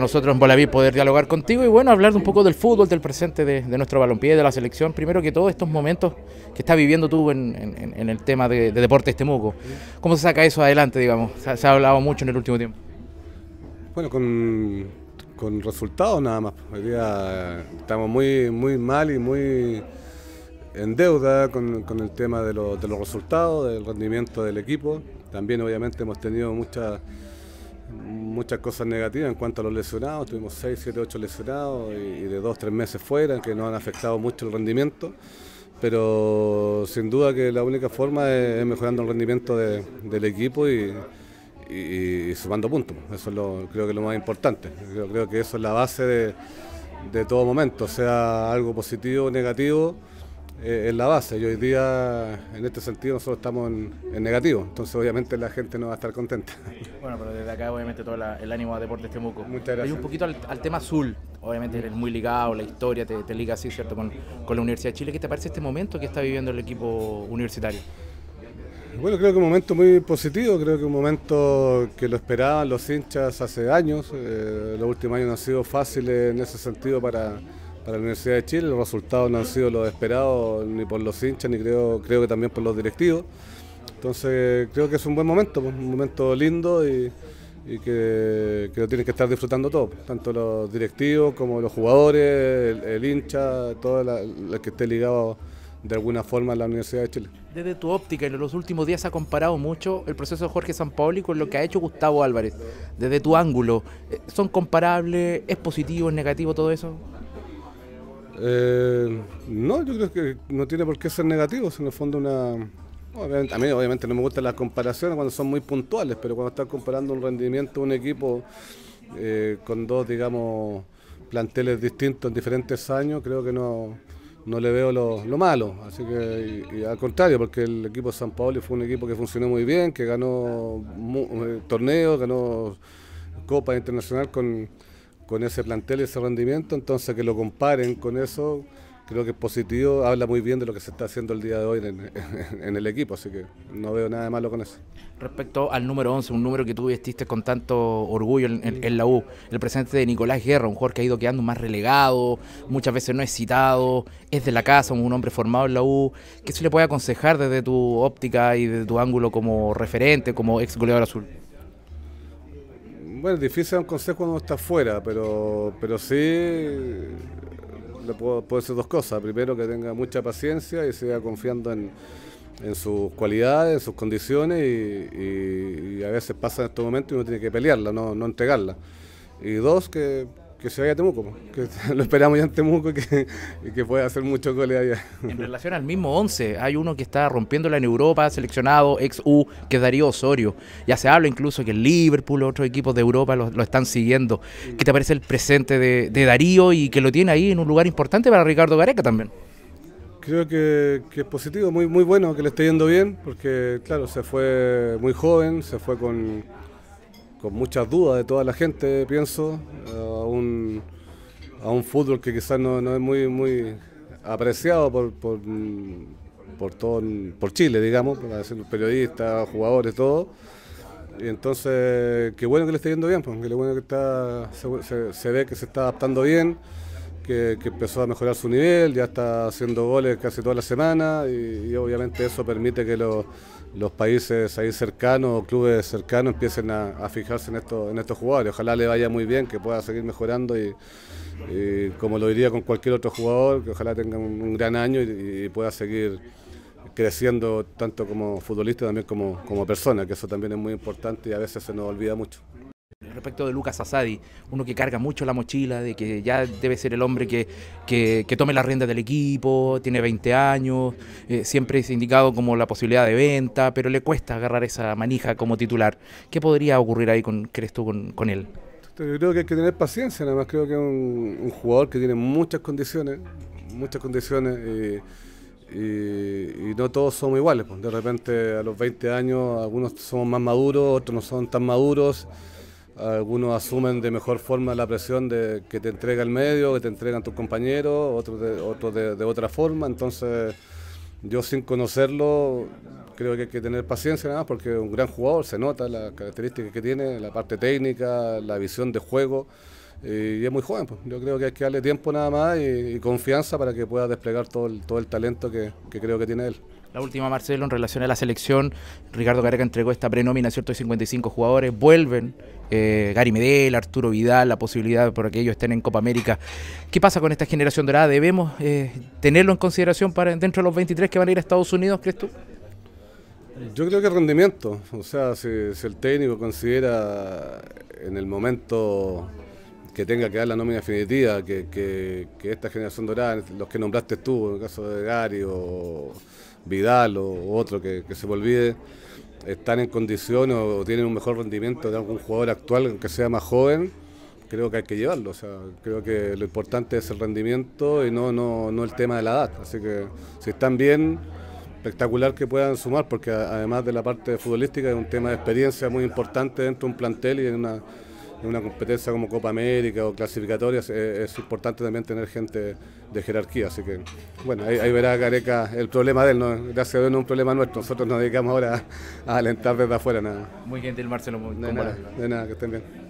nosotros en Bolaví poder dialogar contigo y bueno, hablar un poco del fútbol, del presente de, nuestro balompié, de la selección, primero que todos estos momentos que estás viviendo tú en, el tema de, de, este Muco ¿Cómo se saca eso adelante, digamos? Se, ha hablado mucho en el último tiempo. Bueno, con, resultados nada más. Hoy día estamos muy, muy mal y muy en deuda con, el tema de, de los resultados, del rendimiento del equipo. También obviamente hemos tenido muchas muchas cosas negativas en cuanto a los lesionados. Tuvimos 6, 7, 8 lesionados y, de 2, 3 meses fuera, que nos han afectado mucho el rendimiento. Pero sin duda que la única forma es, mejorando el rendimiento del equipo y, sumando puntos. Eso es lo, creo que es lo más importante. creo que eso es la base de, de todo momento, sea algo positivo o negativo en eh, la base y hoy día en este sentido nosotros estamos en, negativo, entonces obviamente la gente no va a estar contenta. Bueno, pero desde acá obviamente todo el ánimo a Deportes Temuco. Muchas gracias. Y un poquito al, al, tema azul, obviamente eres muy ligado, la historia te, te liga así, ¿cierto? Con, con la Universidad de Chile. ¿Qué te parece este momento que está viviendo el equipo universitario? Bueno, creo que un momento muy positivo, creo que un momento que lo esperaban los hinchas hace años. Eh, los últimos años no han sido fáciles en ese sentido para, para la Universidad de Chile. Los resultados no han sido los esperados ni por los hinchas, ni creo, creo que también por los directivos. Entonces creo que es un buen momento, pues, un momento lindo y, que, lo tienen que estar disfrutando todo pues, tanto los directivos como los jugadores, el, hincha, todo el que esté ligado de alguna forma a la Universidad de Chile. Desde tu óptica, en los últimos días se ha comparado mucho el proceso de Jorge Sampaoli con lo que ha hecho Gustavo Álvarez. Desde tu ángulo, ¿son comparables? ¿Es positivo, es negativo todo eso? Eh, no, yo creo que no tiene por qué ser negativo, si en el fondo una... a mí obviamente no me gustan las comparaciones cuando son muy puntuales, pero cuando estás comparando un rendimiento de un equipo eh, con dos, digamos, planteles distintos en diferentes años, creo que no, no le veo lo, malo. Así que, y, al contrario, porque el equipo de San Paulo fue un equipo que funcionó muy bien, que ganó eh, torneos, ganó Copa Internacional con con ese plantel y ese rendimiento, entonces que lo comparen con eso, creo que es positivo, habla muy bien de lo que se está haciendo el día de hoy en, el equipo, así que no veo nada de malo con eso. Respecto al número 11, un número que tú vestiste con tanto orgullo en, la U, el presente de Nicolás Guerra, un jugador que ha ido quedando más relegado, muchas veces no es citado, es de la casa, un hombre formado en la U, ¿qué se le puede aconsejar desde tu óptica y desde tu ángulo como referente, como ex goleador azul? Bueno, difícil dar un consejo cuando uno está fuera, pero, pero sí le puedo, decir dos cosas. Primero, que tenga mucha paciencia y siga confiando en, sus cualidades, en sus condiciones y, a veces pasa en estos momentos y uno tiene que pelearla, no, no entregarla. Y dos, que que se vaya a Temuco, que lo esperamos ya en Temuco y que, pueda hacer mucho goles allá. En relación al mismo 11, hay uno que está rompiéndola en Europa, seleccionado, ex U, que es Darío Osorio. Ya se habla incluso que el Liverpool, otros equipos de Europa lo, están siguiendo. ¿Qué te parece el presente de, Darío y que lo tiene ahí en un lugar importante para Ricardo Gareca también? Creo que, es positivo, muy, muy bueno que le esté yendo bien, porque claro, se fue muy joven, se fue con con muchas dudas de toda la gente, pienso, a un, fútbol que quizás no, es muy, muy apreciado por, por, mm, todo, por Chile, digamos, para decir periodistas, jugadores, todo. Y entonces, qué bueno que le esté yendo bien, porque pues, bueno que está, se ve que se está adaptando bien que, empezó a mejorar su nivel, ya está haciendo goles casi toda la semana y, obviamente eso permite que los, países ahí cercanos o clubes cercanos empiecen a, fijarse en, en estos jugadores. Ojalá le vaya muy bien, que pueda seguir mejorando y, como lo diría con cualquier otro jugador, que ojalá tenga un, gran año y, pueda seguir creciendo tanto como futbolista también como, como persona, que eso también es muy importante y a veces se nos olvida mucho. Respecto de Lucas Asadi, uno que carga mucho la mochila, de que ya debe ser el hombre que, tome las riendas del equipo, tiene 20 años, eh, siempre es indicado como la posibilidad de venta, pero le cuesta agarrar esa manija como titular. ¿Qué podría ocurrir ahí, con, crees tú, con, él? Yo creo que hay que tener paciencia, nada más creo que es un, jugador que tiene muchas condiciones, muchas condiciones. y, eh, eh, y, no todos somos iguales. Pues. De repente a los 20 años algunos somos más maduros, otros no son tan maduros. Algunos asumen de mejor forma la presión de, que te entrega el medio, que te entregan tus compañeros, otros de, de, otra forma. Entonces, yo sin conocerlo, creo que hay que tener paciencia nada más porque es un gran jugador, se nota las características que tiene, la parte técnica, la visión de juego. Eh, y es muy joven, pues. yo creo que hay que darle tiempo nada más y, confianza para que pueda desplegar todo el, todo el talento que, creo que tiene él. La última, Marcelo, en relación a la selección, Ricardo Careca entregó esta prenómina, ¿cierto?, de 55 jugadores, vuelven eh, Gary Medel, Arturo Vidal, la posibilidad por que ellos estén en Copa América. ¿Qué pasa con esta generación dorada? ¿Debemos eh, tenerlo en consideración para dentro de los 23 que van a ir a Estados Unidos, crees tú? Yo creo que el rendimiento, o sea, si el técnico considera en el momento que tenga que dar la nómina definitiva, que, esta generación dorada, los que nombraste tú, en el caso de Gary o Vidal o otro que, se me olvide, están en condiciones o tienen un mejor rendimiento de algún jugador actual, aunque sea más joven, creo que hay que llevarlo. O sea, creo que lo importante es el rendimiento y no, no, no el tema de la edad. Así que si están bien, espectacular que puedan sumar, porque además de la parte futbolística es un tema de experiencia muy importante dentro de un plantel y en una en una competencia como Copa América o clasificatorias eh, es, importante también tener gente de jerarquía. Así que, bueno, ahí, verá Careca el problema de él. ¿no? Gracias a Dios no es un problema nuestro. Nosotros nos dedicamos ahora a, alentar desde afuera. Nada. Muy gentil, Marcelo. de nada, que estén bien.